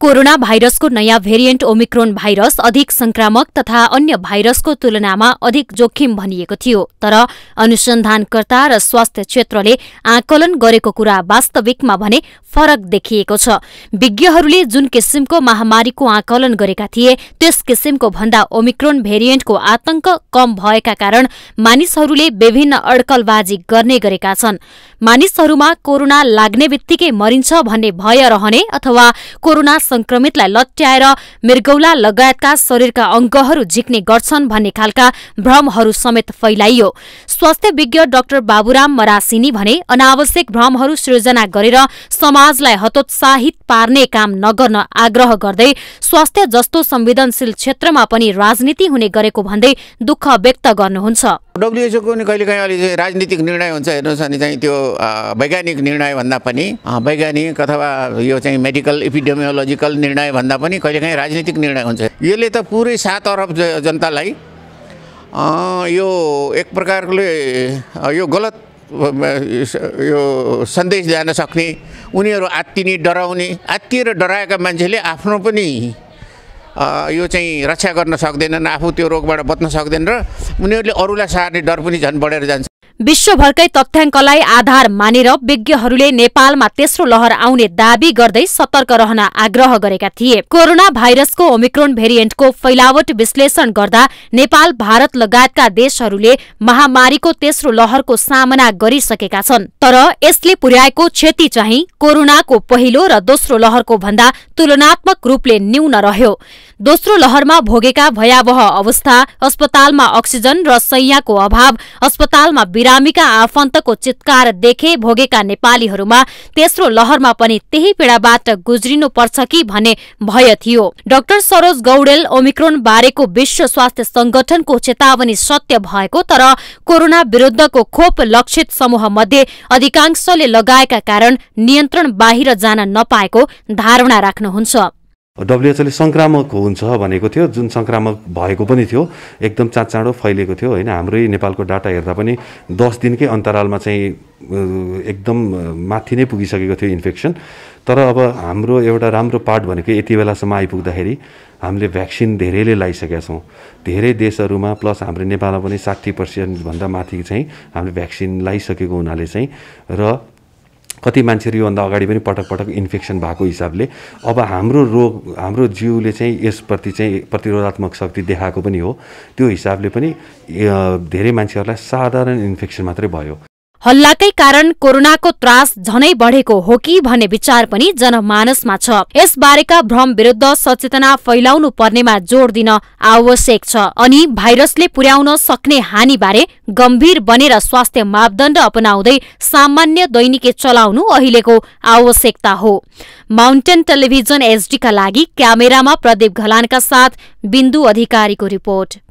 corona भाइरसको नयाँ variant Omicron virus अधिक संक्रामक तथा अन्य भाइरसको तुलनामा अधिक जोखिम भनिएको थियो तर अनुसन्धानकर्ता र स्वास्थ्य क्षेत्रले आकलन गरेको कुरा वास्तविकमा भने फरक देखिएको छ विज्ञहरूले जुन किसिमको महामारीको आकलन गरेका थिए त्यस किसिमको भन्दा ओमिक्रोन भेरिएन्टको आतंक कम भएका कारण मानिसहरूले विभिन्न अड्कलबाजी गर्ने गरेका छन् मानिसहरूमा कोरोना लाग्ने बित्तिकै मरिन्छ भन्ने भय रहने अथवा कोरोना कोरोना संक्रमितलाई लट्याएर मृगौला लगायतका शरीरका अङ्गहरू झिक्ने गर्छन् भन्ने खालका भ्रमहरू समेत फैलाइयो स्वास्थ्य विज्ञ डाक्टर बाबुराम मरासिनी भने अनावश्यक भ्रमहरू सृजना गरेर समाजलाई हतोत्साहित पार्ने काम नगर्न आग्रह गर्दै स्वास्थ्य जस्तो संवेदनशील क्षेत्रमा पनि राजनीति हुने गरेको भन्दै दुःख व्यक्त गर्नुहुन्छ डब्लुएचओको नि कहिलेकाहीँ अलि चाहिँ राजनीतिक निर्णय हुन्छ हेर्नुहोस् अनि चाहिँ त्यो वैज्ञानिक निर्णय भन्दा पनि वैज्ञानिक अथवा यो चाहिँ मेडिकल इपिडेमियोलोजिकल भन्दा पनि कहिलेकाहीँ राजनीतिक निर्णय हुन्छ यसले त पुरै सात अरब जनतालाई यो एक प्रकारले यो गलत यो सन्देश जान सक्ने उनीहरू आत्तिने डराउने आत्तिएर डराएका मान्छेले आफ्नो पनि यो चाहिँ रक्षा गर्न सक्दैनन् आफू त्यो रोगबाट बच्न सक्दैन र उनीहरूले अरूलाई सार्ने डर पनि झन् बढेर जान्छ विश्वभरकै तथ्याङ्कलाई आधार मानेर विज्ञहरूले नेपालमा तेस्रो लहर आउने दावी गर्दै सतर्क रहन आग्रह गरेका थिए कोरोना भाइरसको ओमिक्रोन भेरिएन्टको फैलावट विश्लेषण गर्दा नेपाल भारत लगायतका देशहरूले महामारीको तेस्रो लहरको सामना गरिसकेका छन् तर यसले पुर्याएको क्षति चाहिँ कोरोनाको पहिलो र दोस्रो लहरको भन्दा तुलनात्मक रूपले न्यून रह्यो दोस्रो लहरमा भोगेका भयावह अवस्था अस्पतालमा अक्सिजन र शैयाको अभाव अस्पतालमा बिरामीका आफन्तको चित्कार देखे भोगेका नेपालीहरूमा तेस्रो लहरमा पनि त्यही पीडाबाट गुज्रिनुपर्छ कि भन्ने भय थियो डाक्टर सरोज गौडेल ओमिक्रोन बारेको विश्व स्वास्थ्य संगठनको चेतावनी सत्य भएको तर कोरोना विरूद्धको खोप लक्षित समूह मध्ये अधिकांशले लगाएका कारण नियन्त्रण बाहिर जान नपाएको धारणा राख्नुहुन्छ डब्लुएचओले सङ्क्रामक हुन्छ भनेको थियो जुन सङ्क्रामक भएको पनि थियो एकदम चाँड चाँडो फैलिएको थियो होइन हाम्रै नेपालको डाटा हेर्दा पनि दस दिनकै अन्तरालमा चाहिँ एकदम माथि नै पुगिसकेको थियो इन्फेक्सन तर अब हाम्रो एउटा राम्रो पार्ट भनेको यति बेलासम्म आइपुग्दाखेरि हामीले भ्याक्सिन धेरैले लगाइसकेका छौँ धेरै देशहरूमा प्लस हाम्रो नेपालमा पनि साठी पर्सेन्टभन्दा माथि चाहिँ हामीले भ्याक्सिन लगाइसकेको हुनाले चाहिँ र कति मान्छेहरू योभन्दा अगाडि पनि पटक पटक इन्फेक्सन भएको हिसाबले अब हाम्रो रोग हाम्रो जिउले चाहिँ यसप्रति चाहिँ प्रतिरोधात्मक शक्ति देखाएको पनि हो त्यो हिसाबले पनि धेरै मान्छेहरूलाई साधारण इन्फेक्सन मात्रै भयो हल्लाकै कारण कोरोनाको त्रास झनै बढेको हो कि भन्ने विचार पनि जनमानसमा छ यसबारेका भ्रम विरुद्ध सचेतना फैलाउनु पर्नेमा जोड दिन आवश्यक छ अनि भाइरसले पुर्याउन सक्ने हानिबारे गम्भीर बनेर स्वास्थ्य मापदण्ड अपनाउँदै सामान्य दैनिकी चलाउनु अहिलेको आवश्यकता हो माउन्टेन टेलिभिजन एसडीका लागि क्यामेरामा प्रदीप घलानका साथ बिन्दु अधिकारीको रिपोर्ट